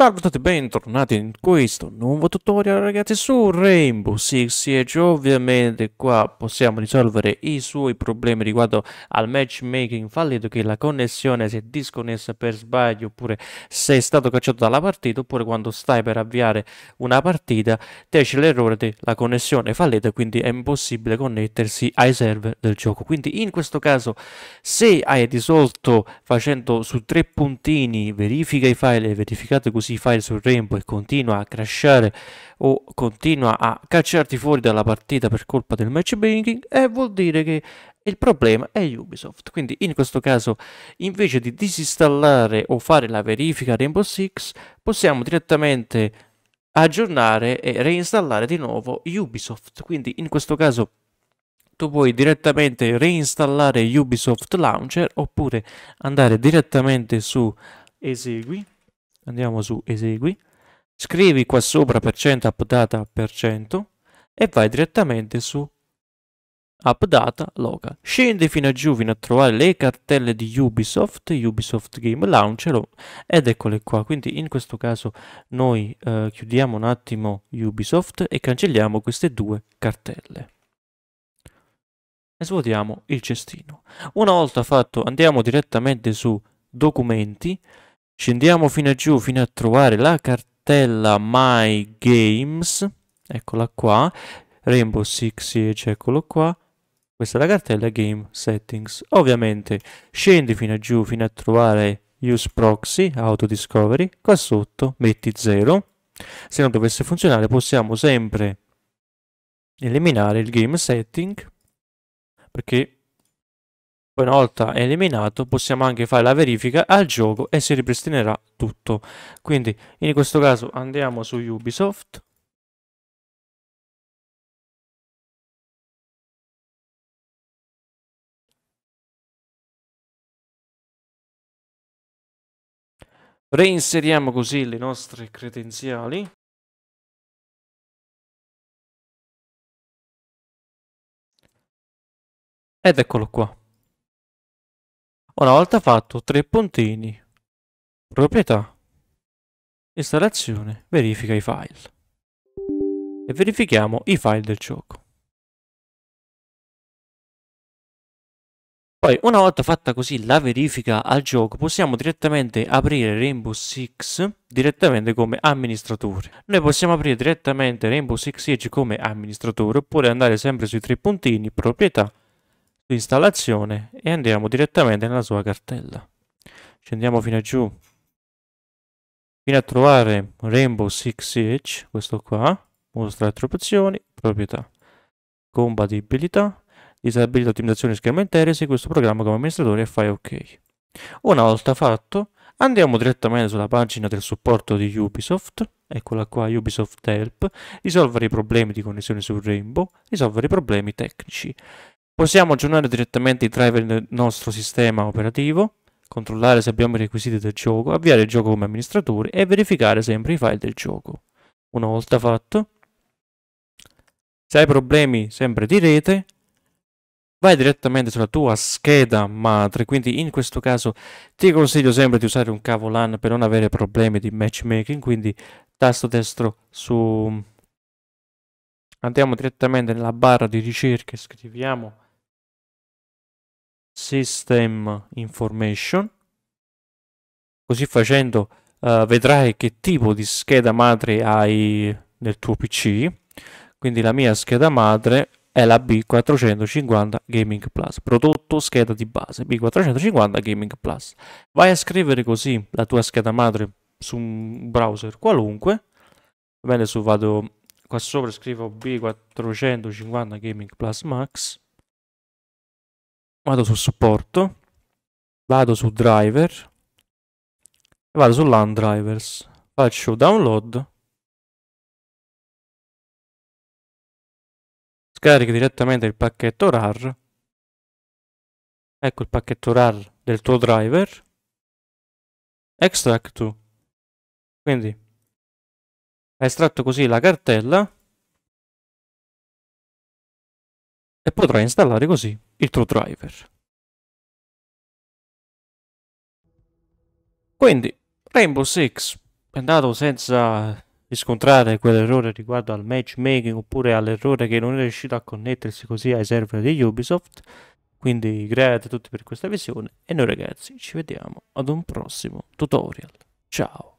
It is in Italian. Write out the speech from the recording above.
Salve a tutti, bentornati in questo nuovo tutorial ragazzi su Rainbow Six Siege Ovviamente qua possiamo risolvere i suoi problemi riguardo al matchmaking fallito Che la connessione si è disconnessa per sbaglio Oppure sei stato cacciato dalla partita Oppure quando stai per avviare una partita Ti esce l'errore della connessione fallita Quindi è impossibile connettersi ai server del gioco Quindi in questo caso se hai risolto facendo su tre puntini Verifica i file e verificate così si fa il suo tempo e continua a crashare o continua a cacciarti fuori dalla partita per colpa del matchmaking, eh, vuol dire che il problema è Ubisoft. Quindi in questo caso, invece di disinstallare o fare la verifica Rainbow Six, possiamo direttamente aggiornare e reinstallare di nuovo Ubisoft. Quindi in questo caso tu puoi direttamente reinstallare Ubisoft Launcher oppure andare direttamente su esegui andiamo su esegui, scrivi qua sopra percento appdata percento e vai direttamente su appdata local. Scendi fino a giù fino a trovare le cartelle di Ubisoft, Ubisoft Game Launcher ed eccole qua. Quindi in questo caso noi eh, chiudiamo un attimo Ubisoft e cancelliamo queste due cartelle e svuotiamo il cestino. Una volta fatto andiamo direttamente su documenti Scendiamo fino a giù, fino a trovare la cartella My Games. Eccola qua. Rainbow Six Siege, eccolo qua. Questa è la cartella Game Settings. Ovviamente scendi fino a giù, fino a trovare Use Proxy, Auto Discovery. Qua sotto metti 0. Se non dovesse funzionare possiamo sempre eliminare il Game Setting perché una volta eliminato possiamo anche fare la verifica al gioco e si ripristinerà tutto. Quindi in questo caso andiamo su Ubisoft. Reinseriamo così le nostre credenziali. Ed eccolo qua. Una volta fatto, tre puntini. Proprietà. Installazione. Verifica i file. E verifichiamo i file del gioco. Poi, una volta fatta così la verifica al gioco, possiamo direttamente aprire Rainbow Six direttamente come amministratore. Noi possiamo aprire direttamente Rainbow Six Siege come amministratore, oppure andare sempre sui tre puntini, proprietà, installazione e andiamo direttamente nella sua cartella. Scendiamo fino a giù, fino a trovare Rainbow Six Siege, questo qua, mostra altre opzioni, proprietà, compatibilità, disabilita ottimizzazione schermo intero, esegui questo programma come amministratore e fai ok. Una volta fatto, andiamo direttamente sulla pagina del supporto di Ubisoft, eccola qua Ubisoft Help, risolvere i problemi di connessione su Rainbow, risolvere i problemi tecnici. Possiamo aggiornare direttamente i driver del nostro sistema operativo, controllare se abbiamo i requisiti del gioco, avviare il gioco come amministratore e verificare sempre i file del gioco. Una volta fatto, se hai problemi sempre di rete, vai direttamente sulla tua scheda madre, quindi in questo caso ti consiglio sempre di usare un cavo LAN per non avere problemi di matchmaking, quindi tasto destro su... Andiamo direttamente nella barra di ricerca e scriviamo system information. Così facendo uh, vedrai che tipo di scheda madre hai nel tuo PC. Quindi la mia scheda madre è la B450 Gaming Plus, prodotto scheda di base B450 Gaming Plus. Vai a scrivere così la tua scheda madre su un browser qualunque. Bene, su vado qua sopra scrivo B450 Gaming Plus Max vado su supporto, vado su driver, vado su LAN drivers, faccio download, scarichi direttamente il pacchetto RAR, ecco il pacchetto RAR del tuo driver, extract to, quindi estratto così la cartella e potrai installare così il tuo driver. Quindi Rainbow Six è andato senza riscontrare quell'errore riguardo al matchmaking oppure all'errore che non è riuscito a connettersi così ai server di Ubisoft. Quindi grazie a tutti per questa visione e noi ragazzi ci vediamo ad un prossimo tutorial. Ciao!